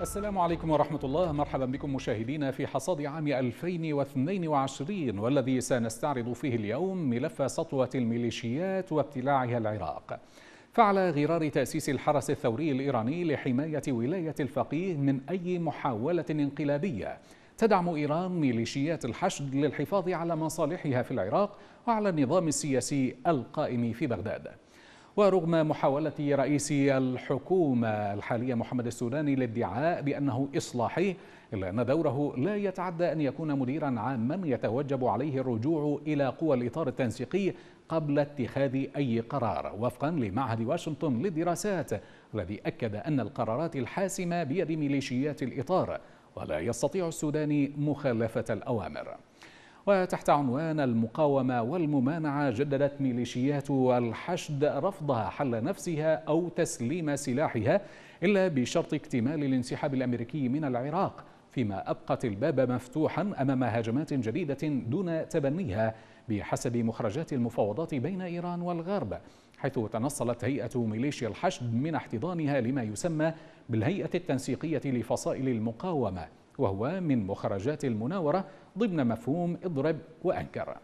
السلام عليكم ورحمة الله مرحبا بكم مشاهدينا في حصاد عام 2022 والذي سنستعرض فيه اليوم ملف سطوة الميليشيات وابتلاعها العراق فعلى غرار تأسيس الحرس الثوري الإيراني لحماية ولاية الفقيه من أي محاولة انقلابية تدعم إيران ميليشيات الحشد للحفاظ على مصالحها في العراق وعلى النظام السياسي القائم في بغداد ورغم محاولة رئيس الحكومة الحالية محمد السوداني للادعاء بأنه إصلاحي إلا أن دوره لا يتعدى أن يكون مديرا عاما يتوجب عليه الرجوع إلى قوى الإطار التنسيقي قبل اتخاذ أي قرار وفقا لمعهد واشنطن للدراسات الذي أكد أن القرارات الحاسمة بيد ميليشيات الإطار ولا يستطيع السوداني مخالفة الأوامر وتحت عنوان المقاومة والممانعة جددت ميليشيات الحشد رفضها حل نفسها أو تسليم سلاحها إلا بشرط اكتمال الانسحاب الأمريكي من العراق فيما أبقت الباب مفتوحا أمام هجمات جديدة دون تبنيها بحسب مخرجات المفاوضات بين إيران والغرب حيث تنصلت هيئة ميليشيا الحشد من احتضانها لما يسمى بالهيئة التنسيقية لفصائل المقاومة وهو من مخرجات المناورة ضمن مفهوم اضرب وأنكر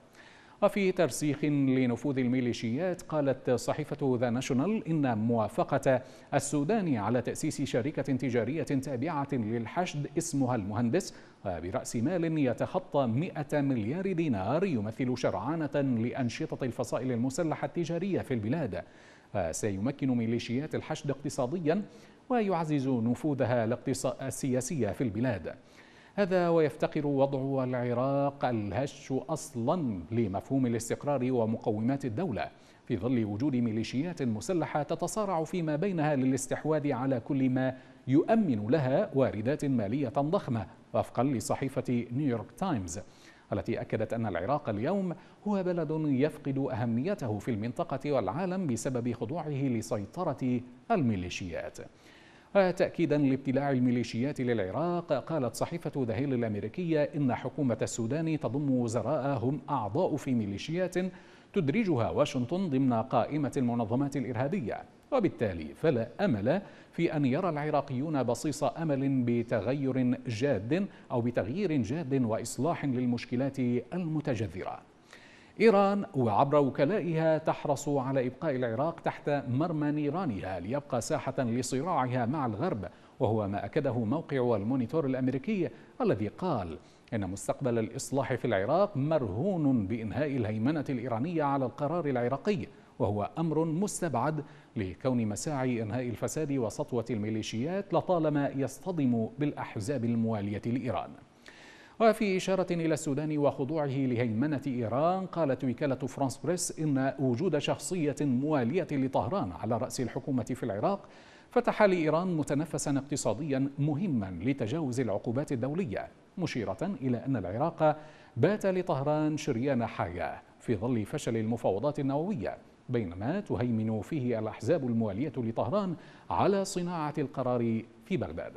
وفي ترسيخ لنفوذ الميليشيات قالت صحيفة ذا ناشونال إن موافقة السودان على تأسيس شركة تجارية تابعة للحشد اسمها المهندس برأس مال يتخطى 100 مليار دينار يمثل شرعانة لأنشطة الفصائل المسلحة التجارية في البلاد وسيمكن ميليشيات الحشد اقتصاديا ويعزز نفوذها السياسية في البلاد هذا ويفتقر وضع العراق الهش أصلا لمفهوم الاستقرار ومقومات الدولة في ظل وجود ميليشيات مسلحة تتصارع فيما بينها للاستحواذ على كل ما يؤمن لها واردات مالية ضخمة وفقا لصحيفة نيويورك تايمز التي أكدت أن العراق اليوم هو بلد يفقد أهميته في المنطقة والعالم بسبب خضوعه لسيطرة الميليشيات تأكيدا لابتلاع الميليشيات للعراق قالت صحيفة ذا هيل الأمريكية إن حكومة السودان تضم وزراء هم أعضاء في ميليشيات تدرجها واشنطن ضمن قائمة المنظمات الإرهابية وبالتالي فلا أمل في أن يرى العراقيون بصيص أمل بتغير جاد أو بتغيير جاد وإصلاح للمشكلات المتجذرة إيران وعبر وكلائها تحرص على إبقاء العراق تحت مرمى نيرانها ليبقى ساحة لصراعها مع الغرب وهو ما أكده موقع المونيتور الأمريكي الذي قال إن مستقبل الإصلاح في العراق مرهون بإنهاء الهيمنة الإيرانية على القرار العراقي وهو أمر مستبعد لكون مساعي إنهاء الفساد وسطوة الميليشيات لطالما يصطدم بالأحزاب الموالية لإيران وفي إشارة إلى السودان وخضوعه لهيمنة إيران قالت وكالة فرانس بريس إن وجود شخصية موالية لطهران على رأس الحكومة في العراق فتح لإيران متنفسا اقتصاديا مهما لتجاوز العقوبات الدولية مشيرة إلى أن العراق بات لطهران شريان حياة في ظل فشل المفاوضات النووية بينما تهيمن فيه الأحزاب الموالية لطهران على صناعة القرار في بغداد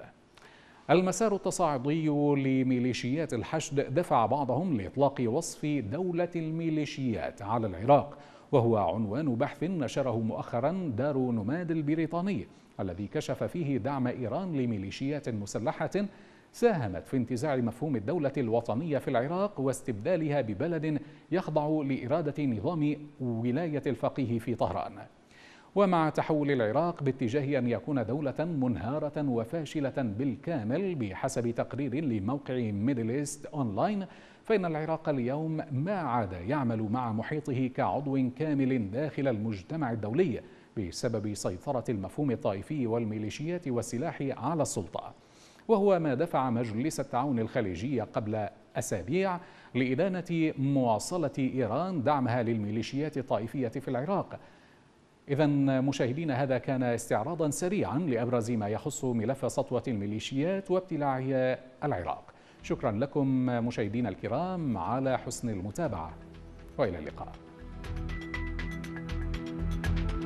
المسار التصاعدي لميليشيات الحشد دفع بعضهم لإطلاق وصف دولة الميليشيات على العراق وهو عنوان بحث نشره مؤخرا دار نماد البريطاني الذي كشف فيه دعم إيران لميليشيات مسلحة ساهمت في انتزاع مفهوم الدولة الوطنية في العراق واستبدالها ببلد يخضع لإرادة نظام ولاية الفقيه في طهران ومع تحول العراق باتجاه أن يكون دولة منهارة وفاشلة بالكامل بحسب تقرير لموقع ميدل إيست أونلاين فإن العراق اليوم ما عاد يعمل مع محيطه كعضو كامل داخل المجتمع الدولي بسبب سيطرة المفهوم الطائفي والميليشيات والسلاح على السلطة وهو ما دفع مجلس التعاون الخليجي قبل أسابيع لإدانة مواصلة إيران دعمها للميليشيات الطائفية في العراق إذا مشاهدين هذا كان استعراضا سريعا لأبرز ما يخص ملف سطوة الميليشيات وابتلاعها العراق شكرا لكم مشاهدينا الكرام على حسن المتابعة وإلى اللقاء